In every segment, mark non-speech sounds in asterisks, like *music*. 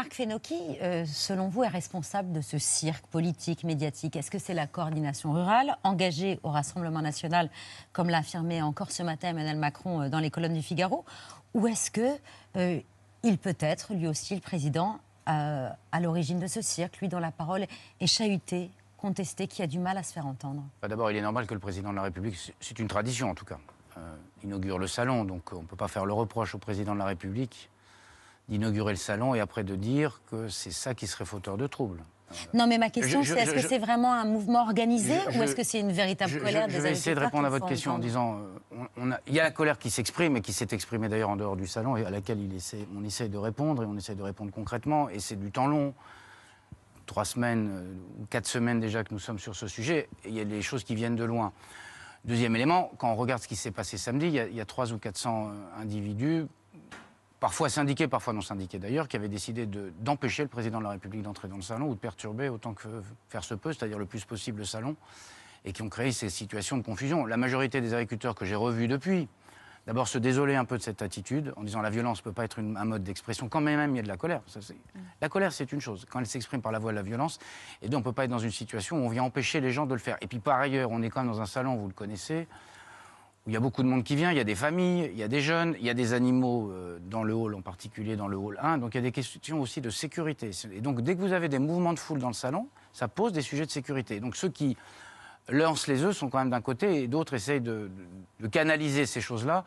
Marc Fenocchi, euh, selon vous, est responsable de ce cirque politique, médiatique. Est-ce que c'est la coordination rurale engagée au Rassemblement national, comme l'a affirmé encore ce matin Emmanuel Macron euh, dans les colonnes du Figaro Ou est-ce que euh, il peut être, lui aussi, le président, à l'origine de ce cirque, lui dont la parole est chahutée contestée, qui a du mal à se faire entendre bah, D'abord, il est normal que le président de la République, c'est une tradition en tout cas, inaugure le salon, donc on ne peut pas faire le reproche au président de la République d'inaugurer le salon et après de dire que c'est ça qui serait fauteur de troubles. Euh, non, mais ma question, c'est est-ce que c'est vraiment un mouvement organisé ou est-ce que c'est une véritable colère je, des Je vais essayer de répondre à votre question en disant euh, il y a la colère qui s'exprime et qui s'est exprimée d'ailleurs en dehors du salon et à laquelle on essaie, de répondre et on essaie de répondre concrètement et c'est du temps long. Trois semaines euh, ou quatre semaines déjà que nous sommes sur ce sujet, il y a des choses qui viennent de loin. Deuxième élément, quand on regarde ce qui s'est passé samedi, il y, a, il y a 300 ou 400 individus parfois syndiqués, parfois non syndiqués d'ailleurs, qui avaient décidé d'empêcher le président de la République d'entrer dans le salon ou de perturber autant que faire se peut, c'est-à-dire le plus possible le salon, et qui ont créé ces situations de confusion. La majorité des agriculteurs que j'ai revus depuis, d'abord se désoler un peu de cette attitude en disant la violence ne peut pas être un mode d'expression. Quand même, il y a de la colère. la colère, c'est une chose. Quand elle s'exprime par la voie de la violence, et donc on ne peut pas être dans une situation où on vient empêcher les gens de le faire. Et puis par ailleurs, on est quand même dans un salon, vous le connaissez, il y a beaucoup de monde qui vient, il y a des familles, il y a des jeunes, il y a des animaux euh, dans le hall, en particulier dans le hall 1. Donc il y a des questions aussi de sécurité. Et donc dès que vous avez des mouvements de foule dans le salon, ça pose des sujets de sécurité. Donc ceux qui lancent les œufs sont quand même d'un côté et d'autres essayent de, de canaliser ces choses-là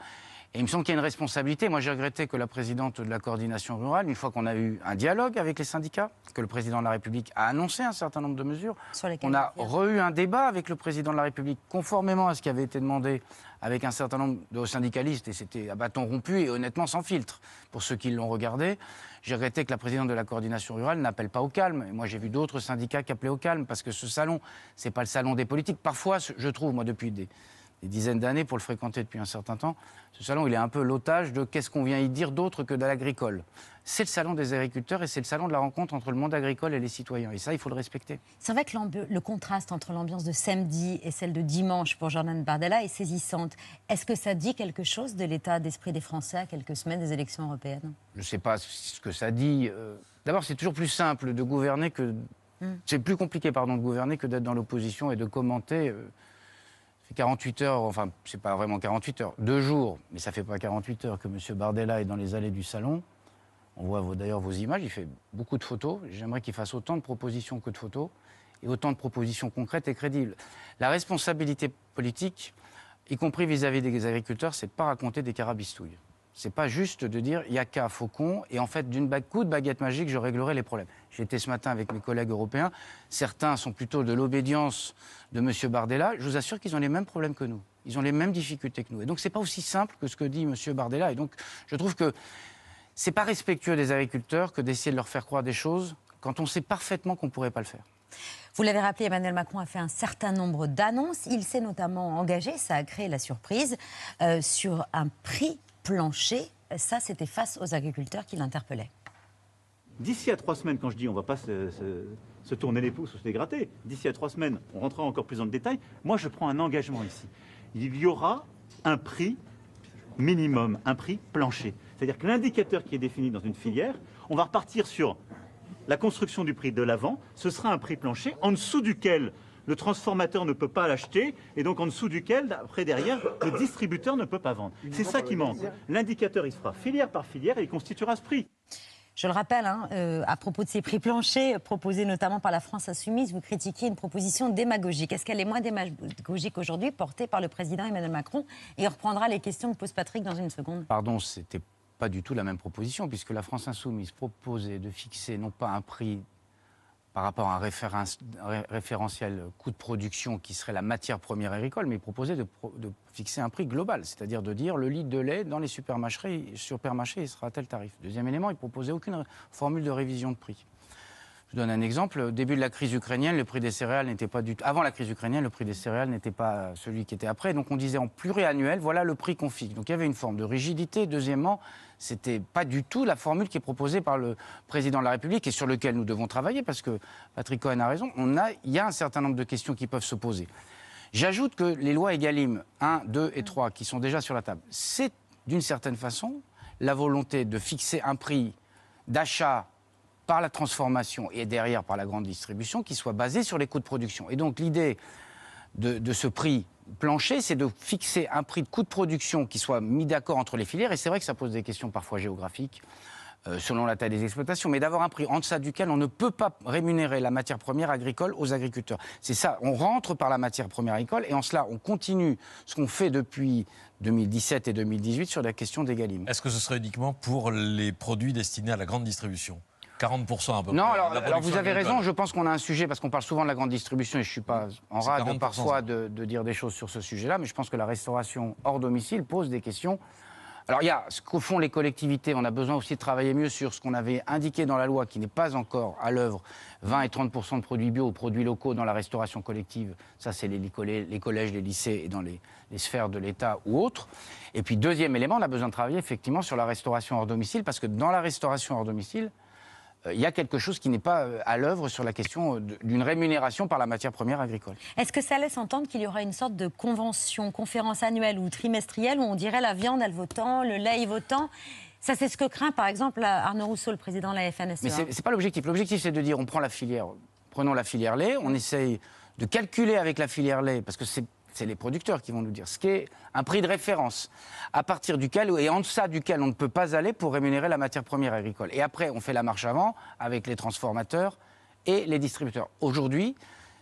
et il me semble qu'il y a une responsabilité. Moi, j'ai regretté que la présidente de la coordination rurale, une fois qu'on a eu un dialogue avec les syndicats, que le président de la République a annoncé un certain nombre de mesures, on a re-eu un débat avec le président de la République, conformément à ce qui avait été demandé avec un certain nombre de syndicalistes, et c'était à bâton rompu et honnêtement sans filtre, pour ceux qui l'ont regardé. J'ai regretté que la présidente de la coordination rurale n'appelle pas au calme. Et moi, j'ai vu d'autres syndicats qui appelaient au calme, parce que ce salon, c'est pas le salon des politiques. Parfois, je trouve, moi, depuis des des dizaines d'années pour le fréquenter depuis un certain temps. Ce salon, il est un peu l'otage de qu'est-ce qu'on vient y dire d'autre que de l'agricole. C'est le salon des agriculteurs et c'est le salon de la rencontre entre le monde agricole et les citoyens. Et ça, il faut le respecter. C'est vrai que le contraste entre l'ambiance de samedi et celle de dimanche pour Jordan Bardella est saisissante. Est-ce que ça dit quelque chose de l'état d'esprit des Français à quelques semaines des élections européennes Je ne sais pas ce que ça dit. Euh. D'abord, c'est toujours plus simple de gouverner que hmm. c'est plus compliqué, pardon, de gouverner que d'être dans l'opposition et de commenter euh, 48 heures, enfin, c'est pas vraiment 48 heures, deux jours, mais ça fait pas 48 heures que M. Bardella est dans les allées du salon. On voit d'ailleurs vos images, il fait beaucoup de photos. J'aimerais qu'il fasse autant de propositions que de photos et autant de propositions concrètes et crédibles. La responsabilité politique, y compris vis-à-vis des agriculteurs, c'est pas raconter des carabistouilles. C'est pas juste de dire il a qu'à Faucon, et en fait, d'une coup de baguette magique, je réglerai les problèmes. J'étais ce matin avec mes collègues européens. Certains sont plutôt de l'obédience de M. Bardella. Je vous assure qu'ils ont les mêmes problèmes que nous. Ils ont les mêmes difficultés que nous. Et donc, c'est pas aussi simple que ce que dit M. Bardella. Et donc, je trouve que c'est pas respectueux des agriculteurs que d'essayer de leur faire croire des choses quand on sait parfaitement qu'on pourrait pas le faire. Vous l'avez rappelé, Emmanuel Macron a fait un certain nombre d'annonces. Il s'est notamment engagé, ça a créé la surprise, euh, sur un prix plancher, ça c'était face aux agriculteurs qui l'interpellaient. D'ici à trois semaines, quand je dis on ne va pas se, tourner les pouces ou se dégratter, d'ici à trois semaines, on rentrera encore plus dans le détail, moi je prends un engagement ici. Il y aura un prix minimum, un prix plancher. C'est-à-dire que l'indicateur qui est défini dans une filière, on va repartir sur la construction du prix de l'avant, ce sera un prix plancher en dessous duquel le transformateur ne peut pas l'acheter, et donc en dessous duquel, après derrière, le distributeur ne peut pas vendre. C'est ça qui manque. L'indicateur, il sera fera filière par filière et il constituera ce prix. Je le rappelle, hein, euh, à propos de ces prix planchers euh, proposés notamment par la France Insoumise, vous critiquez une proposition démagogique. Est-ce qu'elle est moins démagogique aujourd'hui, portée par le président Emmanuel Macron Et reprendra les questions que pose Patrick dans une seconde. Pardon, c'était pas du tout la même proposition, puisque la France Insoumise proposait de fixer non pas un prix par rapport à un, référentiel coût de production qui serait la matière première agricole, mais il proposait de, fixer un prix global, c'est-à-dire de dire le litre de lait dans les supermarchés, sera à tel tarif. Deuxième élément, il proposait aucune formule de révision de prix. Je donne un exemple. Au début de la crise ukrainienne, le prix des céréales n'était pas du tout. Avant la crise ukrainienne, le prix des céréales n'était pas celui qui était après. Donc on disait en pluriannuel, voilà le prix qu'on fixe. Donc il y avait une forme de rigidité. Deuxièmement, n'était pas du tout la formule qui est proposée par le président de la République et sur lequel nous devons travailler parce que Patrick Cohen a raison. il y a un certain nombre de questions qui peuvent se poser. J'ajoute que les lois Egalim 1, 2 et 3 qui sont déjà sur la table, c'est d'une certaine façon la volonté de fixer un prix d'achat par la transformation et derrière par la grande distribution qui soit basé sur les coûts de production. Et donc l'idée de, ce prix plancher, c'est de fixer un prix de coût de production qui soit mis d'accord entre les filières. Et c'est vrai que ça pose des questions parfois géographiques. Euh, selon la taille des exploitations, mais d'avoir un prix en deçà duquel on ne peut pas rémunérer la matière première agricole aux agriculteurs. C'est ça, on rentre par la matière première agricole et en cela, on continue ce qu'on fait depuis 2017 et 2018 sur la question des galimes. Est-ce que ce serait uniquement pour les produits destinés à la grande distribution 40% peu non, alors, vous avez raison, je pense qu'on a un sujet, parce qu'on parle souvent de la grande distribution, et je ne suis pas mm. en rade parfois de, dire des choses sur ce sujet-là, mais je pense que la restauration hors domicile pose des questions. Alors il y a ce qu'au font les collectivités, on a besoin aussi de travailler mieux sur ce qu'on avait indiqué dans la loi, qui n'est pas encore à l'œuvre, 20 et 30 de produits bio, ou produits locaux dans la restauration collective, ça c'est les, les, collèges, les lycées et dans les sphères de l'État ou autres. Et puis deuxième élément, on a besoin de travailler effectivement sur la restauration hors domicile, parce que dans la restauration hors domicile, euh, il y a quelque chose qui n'est pas euh, à l'œuvre sur la question euh, d'une rémunération par la matière première agricole. Est-ce que ça laisse entendre qu'il y aura une sorte de convention, conférence annuelle ou trimestrielle où on dirait la viande, elle vaut tant, le lait, il vaut tant ça, c'est ce que craint, par exemple, Arnaud Rousseau, le président de la FNSEA. Mais ce n'est pas l'objectif. L'objectif, c'est de dire, on prend la filière, prenons la filière lait, on essaye de calculer avec la filière lait, parce que c'est c'est les producteurs qui vont nous dire, ce qu'est un prix de référence, à partir duquel et en deçà duquel on ne peut pas aller pour rémunérer la matière première agricole. Et après, on fait la marche avant avec les transformateurs et les distributeurs. Aujourd'hui,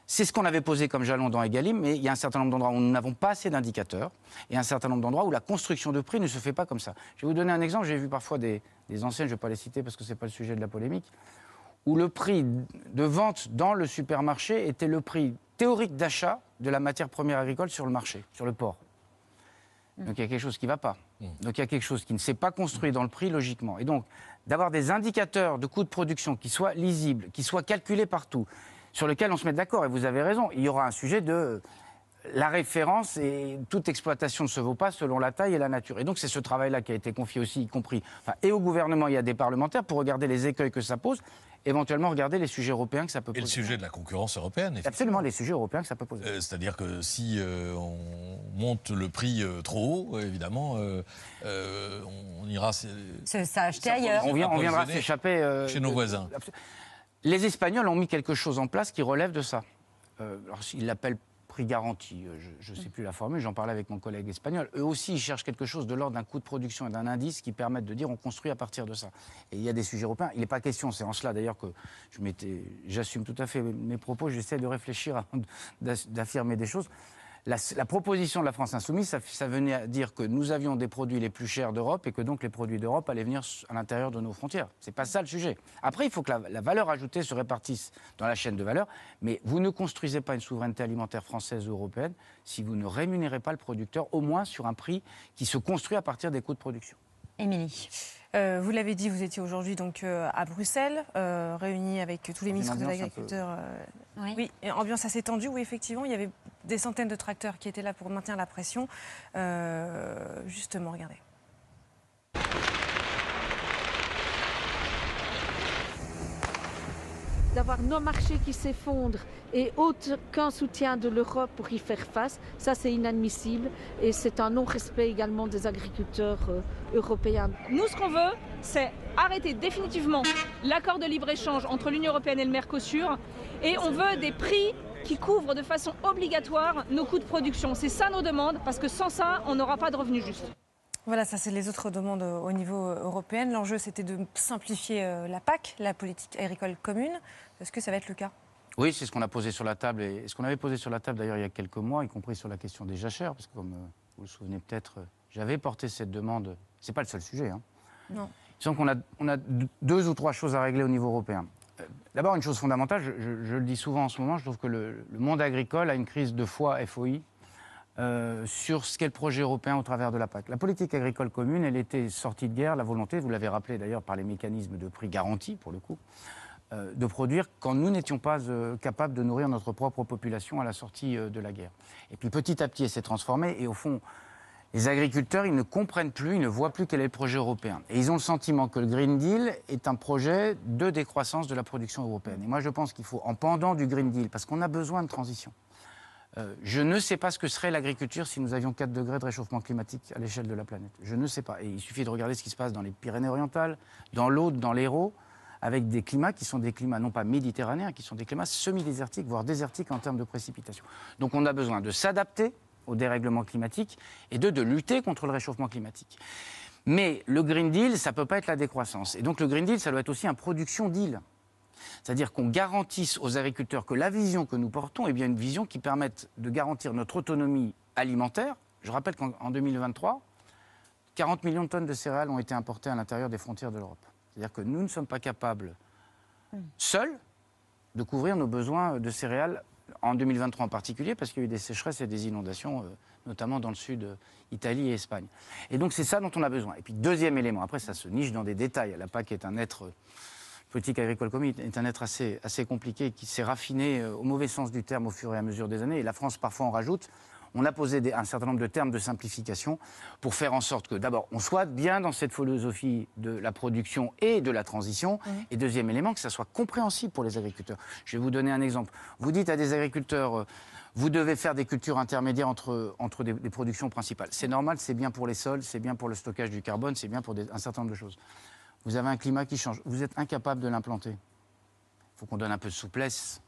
c'est ce qu'on avait posé comme jalon dans Egalim, mais il y a un certain nombre d'endroits où nous n'avons pas assez d'indicateurs et un certain nombre d'endroits où la construction de prix ne se fait pas comme ça. Je vais vous donner un exemple. J'ai vu parfois des, des anciennes, je ne vais pas les citer parce que ce n'est pas le sujet de la polémique, où le prix de vente dans le supermarché était le prix théorique d'achat de la matière première agricole sur le marché, sur le port. Mm. Donc il y a quelque chose qui ne va pas. Mm. Donc il y a quelque chose qui ne s'est pas construit dans le prix logiquement. Et donc d'avoir des indicateurs de coûts de production qui soient lisibles, qui soient calculés partout, sur lesquels on se met d'accord, et vous avez raison, il y aura un sujet de la référence et toute exploitation ne se vaut pas selon la taille et la nature. Et donc c'est ce travail-là qui a été confié aussi, y compris et au gouvernement et à des parlementaires pour regarder les écueils que ça pose, éventuellement regarder les sujets européens que ça peut poser. Et le sujet de la concurrence européenne. Absolument, les sujets européens que ça peut poser. Euh, c'est-à-dire que si euh, on monte le prix euh, trop haut, évidemment, on, ira On, viendra s'échapper chez nos voisins. les Espagnols ont mis quelque chose en place qui relève de ça. alors, ils l'appellent prix garanti, euh, je ne sais mm. plus la formule, j'en parlais avec mon collègue espagnol, eux aussi ils cherchent quelque chose de l'ordre d'un coût de production et d'un indice qui permettent de dire on construit à partir de ça. Et il y a des sujets européens, il n'est pas question, c'est en cela d'ailleurs que j'assume tout à fait mes propos, j'essaie de réfléchir avant d'affirmer des choses la, proposition de la France insoumise, ça, venait à dire que nous avions des produits les plus chers d'Europe et que donc les produits d'Europe allaient venir à l'intérieur de nos frontières. C'est pas ça le sujet. Après, il faut que la, valeur ajoutée se répartisse dans la chaîne de valeur, mais vous ne construisez pas une souveraineté alimentaire française ou européenne si vous ne rémunérez pas le producteur au moins sur un prix qui se construit à partir des coûts de production. Émilie. Euh, vous l'avez dit, vous étiez aujourd'hui donc euh, à Bruxelles, euh, réunis avec tous les ministres de l'agriculture. Oui. ambiance assez tendue où effectivement il y avait des centaines de tracteurs qui étaient là pour maintenir la pression. justement, regardez. d'avoir nos marchés qui s'effondrent et aucun soutien de l'Europe pour y faire face, ça c'est inadmissible et c'est un non-respect également des agriculteurs euh, européens. Nous ce qu'on veut, c'est arrêter définitivement l'accord de libre-échange entre l'Union européenne et le Mercosur et on veut des prix qui couvrent de façon obligatoire nos coûts de production. C'est ça nos demandes parce que sans ça, on n'aura pas de revenus justes. Voilà, ça c'est les autres demandes euh, au niveau euh, européen. L'enjeu c'était de simplifier euh, la PAC, la politique agricole commune. Est-ce que ça va être le cas Oui, c'est ce qu'on a posé sur la table et ce qu'on avait posé sur la table d'ailleurs il y a quelques mois, y compris sur la question des jachères, parce que comme vous le souvenez peut-être, j'avais porté cette demande. C'est pas le seul sujet. Hein. Non. Il semble qu'on a, a deux ou trois choses à régler au niveau européen. D'abord, une chose fondamentale, je, le dis souvent en ce moment, je trouve que le, le monde agricole a une crise de foi FOI euh, sur ce qu'est le projet européen au travers de la PAC. La politique agricole commune, elle était sortie de guerre, la volonté, vous l'avez rappelé d'ailleurs par les mécanismes de prix garantis pour le coup, euh, de produire quand nous n'étions pas euh, capables de nourrir notre propre population à la sortie de la guerre. Et puis petit à petit, elle s'est transformée et au fond, les agriculteurs, ils ne comprennent plus, ils ne voient plus quel est le projet européen. Et ils ont le sentiment que le Green Deal est un projet de décroissance de la production européenne. Et moi, je pense qu'il faut, en pendant du Green Deal, parce qu'on a besoin de transition. Euh, je ne sais pas ce que serait l'agriculture si nous avions 4 degrés de réchauffement climatique à l'échelle de la planète. Je ne sais pas. Et il suffit de regarder ce qui se passe dans les Pyrénées-Orientales, dans l'Aude, dans l'Hérault, avec des climats qui sont des climats non pas méditerranéens, qui sont des climats semi-désertiques, voire désertiques en termes de précipitations. Donc on a besoin de s'adapter au dérèglement climatique et de, de lutter contre le réchauffement climatique. Mais le Green Deal, ça ne peut pas être la décroissance. Et donc le Green Deal, ça doit être aussi un production deal. C'est-à-dire qu'on garantisse aux agriculteurs que la vision que nous portons est bien une vision qui permette de garantir notre autonomie alimentaire. Je rappelle qu'en 2023, 40 millions de tonnes de céréales ont été importées à l'intérieur des frontières de l'Europe. C'est-à-dire que nous ne sommes pas capables, seuls, de couvrir nos besoins de céréales en 2023 en particulier, parce qu'il y a eu des sécheresses et des inondations, euh, notamment dans le sud, euh, Italie et Espagne. Et donc c'est ça dont on a besoin. Et puis deuxième élément, après ça se niche dans des détails, la PAC est un être politique agricole commune est un être assez, assez compliqué qui s'est raffiné euh, au mauvais sens du terme au fur et à mesure des années. Et la France, parfois, en rajoute. On a posé un certain nombre de termes de simplification pour faire en sorte que, d'abord, on soit bien dans cette philosophie de la production et de la transition. Et deuxième élément, que ça soit compréhensible pour les agriculteurs. Je vais vous donner un exemple. Vous dites à des agriculteurs. Euh, vous devez faire des cultures intermédiaires entre, entre des, productions principales. C'est normal, c'est bien pour les sols, c'est bien pour le stockage du carbone, c'est bien pour un certain nombre de choses. Vous avez un climat qui change. Vous êtes incapable de l'implanter. Il faut qu'on donne un peu de souplesse.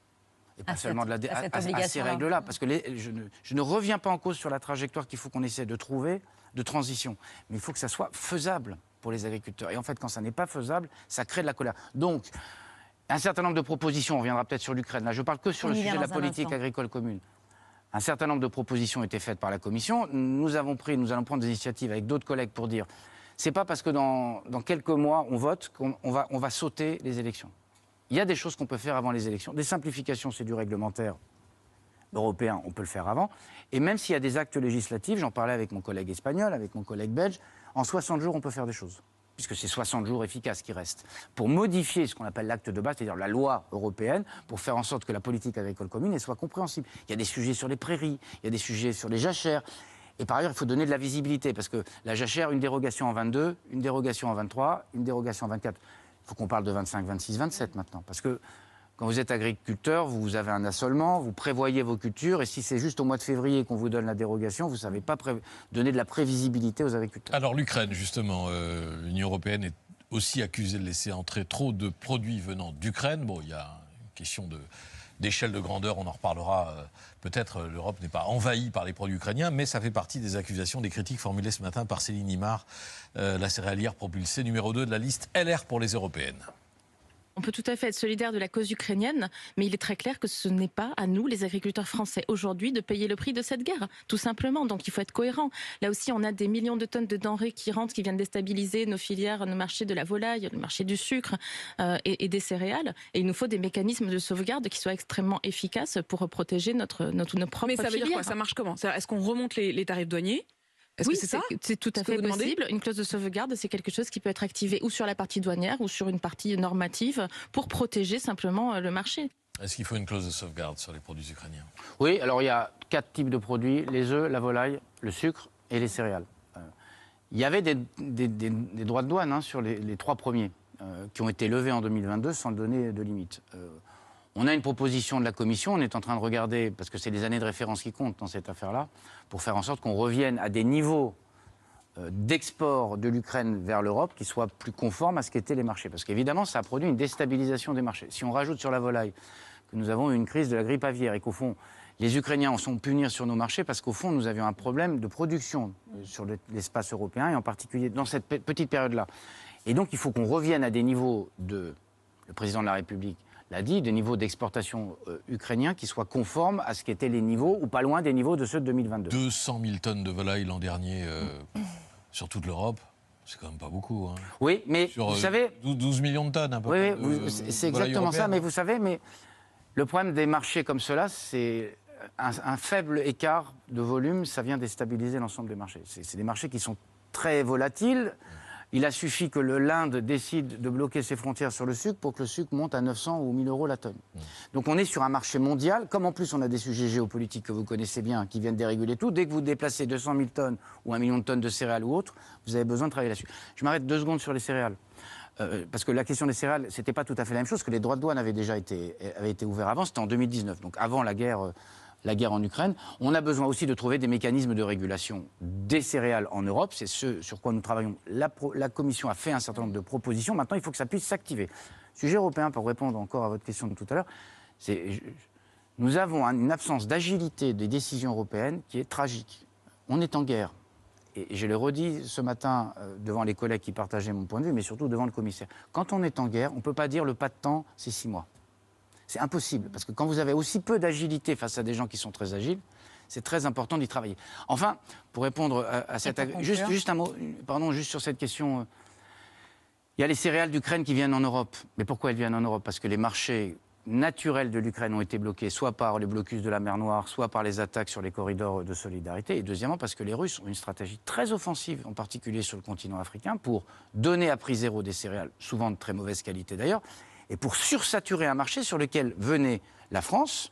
Et pas seulement de la, à, à, ces règles-là. Parce que je, ne, reviens pas en cause sur la trajectoire qu'il faut qu'on essaie de trouver de transition. Mais il faut que ça soit faisable pour les agriculteurs. Et en fait, quand ça n'est pas faisable, ça crée de la colère. Donc, un certain nombre de propositions, on reviendra peut-être sur l'Ukraine. Là, je parle que sur le sujet de la politique agricole commune. Un certain nombre de propositions ont été faites par la Commission. Nous avons pris, nous allons prendre des initiatives avec d'autres collègues pour dire c'est pas parce que dans, quelques mois on vote qu'on va, on va sauter les élections. Il y a des choses qu'on peut faire avant les élections. Des simplifications, c'est du réglementaire européen, on peut le faire avant. Et même s'il y a des actes législatifs, j'en parlais avec mon collègue espagnol, avec mon collègue belge, en 60 jours, on peut faire des choses puisque c'est 60 jours efficaces qui restent, pour modifier ce qu'on appelle l'acte de base, c'est-à-dire la loi européenne, pour faire en sorte que la politique agricole commune soit compréhensible. Il y a des sujets sur les prairies, il y a des sujets sur les jachères, et par ailleurs, il faut donner de la visibilité, parce que la jachère, une dérogation en 22, une dérogation en 23, une dérogation en 24. Il faut qu'on parle de 25, 26, 27 maintenant. Parce que quand vous êtes agriculteur, vous avez un assolement, vous prévoyez vos cultures, et si c'est juste au mois de février qu'on vous donne la dérogation, vous ne savez pas donner de la prévisibilité aux agriculteurs. Alors l'Ukraine, justement, euh, l'Union européenne est aussi accusée de laisser entrer trop de produits venant d'Ukraine. Bon, il y a une question de d'échelle de grandeur, on en reparlera. Euh, peut-être euh, l'Europe n'est pas envahie par les produits ukrainiens, mais ça fait partie des accusations, des critiques formulées ce matin par Céline Imar, euh, la céréalière propulsée numéro 2 de la liste LR pour les européennes. On peut tout à fait être solidaire de la cause ukrainienne, mais il est très clair que ce n'est pas à nous, les agriculteurs français, aujourd'hui, de payer le prix de cette guerre, tout simplement. Donc il faut être cohérent. Là aussi, on a des millions de tonnes de denrées qui rentrent, qui viennent déstabiliser nos filières, nos marchés de la volaille, le marché du sucre euh, et, des céréales. Et il nous faut des mécanismes de sauvegarde qui soient extrêmement efficaces pour protéger notre, notre, nos propres Mais ça veut dire quoi Ça marche comment Est-ce qu'on remonte les tarifs douaniers oui, c'est tout à fait possible. Une clause de sauvegarde, c'est quelque chose qui peut être activé ou sur la partie douanière ou sur une partie normative pour protéger simplement euh, le marché. Est-ce qu'il faut une clause de sauvegarde sur les produits ukrainiens Oui, alors il y a quatre types de produits les œufs, la volaille, le sucre et les céréales. Euh, il y avait des, droits de douane hein, sur les, trois premiers euh, qui ont été levés en 2022 sans donner de limite. On a une proposition de la Commission, on est en train de regarder, parce que c'est des années de référence qui comptent dans cette affaire-là, pour faire en sorte qu'on revienne à des niveaux euh, d'export de l'Ukraine vers l'Europe qui soient plus conformes à ce qu'étaient les marchés. Parce qu'évidemment, ça a produit une déstabilisation des marchés. Si on rajoute sur la volaille que nous avons eu une crise de la grippe aviaire et qu'au fond, les Ukrainiens en sont punis sur nos marchés parce qu'au fond, nous avions un problème de production euh, sur l'espace européen et en particulier dans cette petite période-là. Et donc, il faut qu'on revienne à des niveaux de. Le président de la République l'a dit, des niveaux d'exportation ukrainien euh, ukrainiens qui soient conformes à ce qu'étaient les niveaux, ou pas loin des niveaux de ceux de 2022. 200 000 tonnes de volailles l'an dernier euh, *coughs* sur toute l'Europe. C'est quand même pas beaucoup. Hein. Oui, mais vous euh, savez. 12, millions de tonnes, à peu oui, c'est exactement ça, mais vous savez, mais le problème des marchés comme cela, c'est un, faible écart de volume, ça vient déstabiliser l'ensemble des marchés. C'est des marchés qui sont très volatiles. Il a suffi que l'Inde décide de bloquer ses frontières sur le sucre pour que le sucre monte à 900 ou 1000 euros la tonne. Hmm. Donc on est sur un marché mondial. Comme en plus on a des sujets géopolitiques que vous connaissez bien, qui viennent déréguler tout, dès que vous déplacez 200 000 tonnes ou un million de tonnes de céréales ou autre, vous avez besoin de travailler là-dessus. Je m'arrête deux secondes sur les céréales. Euh, parce que la question des céréales, c'était pas tout à fait la même chose, que les droits de douane avaient déjà été, été ouverts avant, c'était en 2019, donc avant la guerre euh, la guerre en Ukraine. On a besoin aussi de trouver des mécanismes de régulation des céréales en Europe. C'est ce sur quoi nous travaillons. La, Commission a fait un certain nombre de propositions. Maintenant, il faut que ça puisse s'activer. Sujet européen, pour répondre encore à votre question de tout à l'heure, nous avons une absence d'agilité des décisions européennes qui est tragique. On est en guerre. Et je le redis ce matin euh, devant les collègues qui partageaient mon point de vue, mais surtout devant le commissaire. Quand on est en guerre, on ne peut pas dire le pas de temps, c'est six mois. C'est impossible, parce que quand vous avez aussi peu d'agilité face à des gens qui sont très agiles, c'est très important d'y travailler. Enfin, pour répondre euh, à, cette... Juste, juste, un mot, pardon, juste sur cette question. Euh, il y a les céréales d'Ukraine qui viennent en Europe. Mais pourquoi elles viennent en Europe Parce que les marchés naturels de l'Ukraine ont été bloqués, soit par les blocus de la mer Noire, soit par les attaques sur les corridors de solidarité. Et deuxièmement, parce que les Russes ont une stratégie très offensive, en particulier sur le continent africain, pour donner à prix zéro des céréales, souvent de très mauvaise qualité d'ailleurs, et pour sursaturer un marché sur lequel venait la France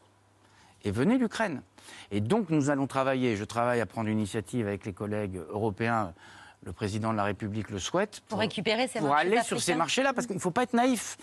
et venait l'Ukraine. Et donc nous allons travailler, je travaille à prendre l'initiative avec les collègues européens, le président de la République le souhaite, pour, récupérer ces pour aller sur ces marchés-là, parce qu'il ne faut pas être naïf.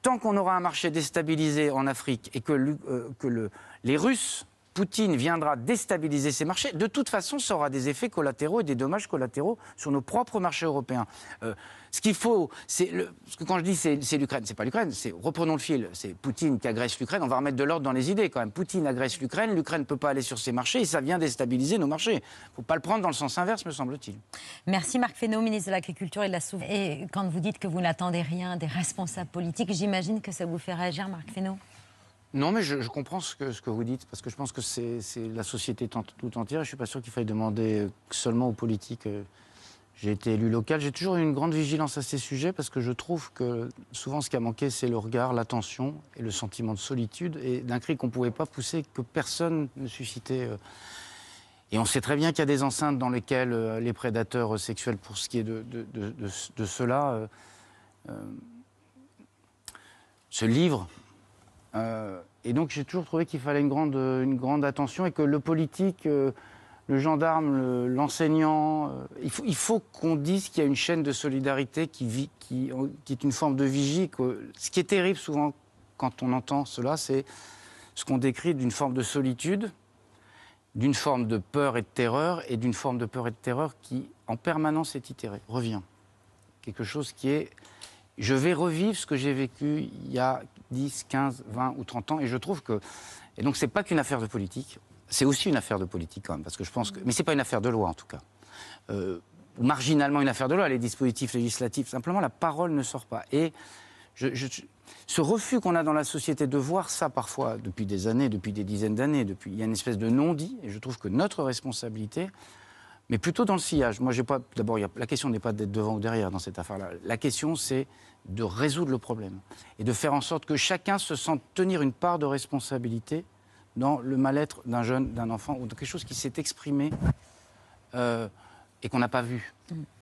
Tant qu'on aura un marché déstabilisé en Afrique et que, euh, les Russes Poutine viendra déstabiliser ses marchés, de toute façon, ça aura des effets collatéraux et des dommages collatéraux sur nos propres marchés européens. Euh, ce qu'il faut, c'est que quand je dis c'est l'Ukraine, c'est pas l'Ukraine, c'est reprenons le fil, c'est Poutine qui agresse l'Ukraine. On va remettre de l'ordre dans les idées quand même. Poutine agresse l'Ukraine, l'Ukraine ne peut pas aller sur ses marchés et ça vient déstabiliser nos marchés. Faut pas le prendre dans le sens inverse, me semble-t-il. Merci Marc Fesneau, ministre de l'Agriculture et de la Souveraineté. Et quand vous dites que vous n'attendez rien des responsables politiques, j'imagine que ça vous fait réagir, Marc Fesneau. Non, mais je, comprends ce que, vous dites, parce que je pense que c'est la société tout entière. Je ne suis pas sûr qu'il faille demander euh, seulement aux politiques. Euh, j'ai été élu local, j'ai toujours eu une grande vigilance à ces sujets, parce que je trouve que souvent ce qui a manqué, c'est le regard, l'attention et le sentiment de solitude, et d'un cri qu'on ne pouvait pas pousser, que personne ne suscitait. Euh. Et on sait très bien qu'il y a des enceintes dans lesquelles les prédateurs sexuels, pour ce qui est de, de, cela, se livrent. Et donc j'ai toujours trouvé qu'il fallait une grande, une grande attention et que le politique, euh, le gendarme, l'enseignant, euh, il faut, qu'on dise qu'il y a une chaîne de solidarité qui, qui, est une forme de vigie. ce qui est terrible souvent quand on entend cela, c'est ce qu'on décrit d'une forme de solitude, d'une forme de peur et de terreur, et d'une forme de peur et de terreur qui en permanence est itérée, revient. Quelque chose qui est je vais revivre ce que j'ai vécu il y a 10, 15, 20 ou 30 ans. Et je trouve que. Et donc, ce n'est pas qu'une affaire de politique. C'est aussi une affaire de politique, quand même, parce que je pense que. Mais ce n'est pas une affaire de loi, en tout cas. Euh, marginalement une affaire de loi, les dispositifs législatifs. Simplement, la parole ne sort pas. Et ce refus qu'on a dans la société de voir ça parfois depuis des années, depuis des dizaines d'années, depuis, il y a une espèce de non-dit. Et je trouve que notre responsabilité, mais plutôt dans le sillage. Moi, j'ai pas. D'abord, la question n'est pas d'être devant ou derrière dans cette affaire-là. La question, c'est de résoudre le problème et de faire en sorte que chacun se sente tenir une part de responsabilité dans le mal-être d'un jeune, d'un enfant ou de quelque chose qui s'est exprimé euh, et qu'on n'a pas vu. Mm.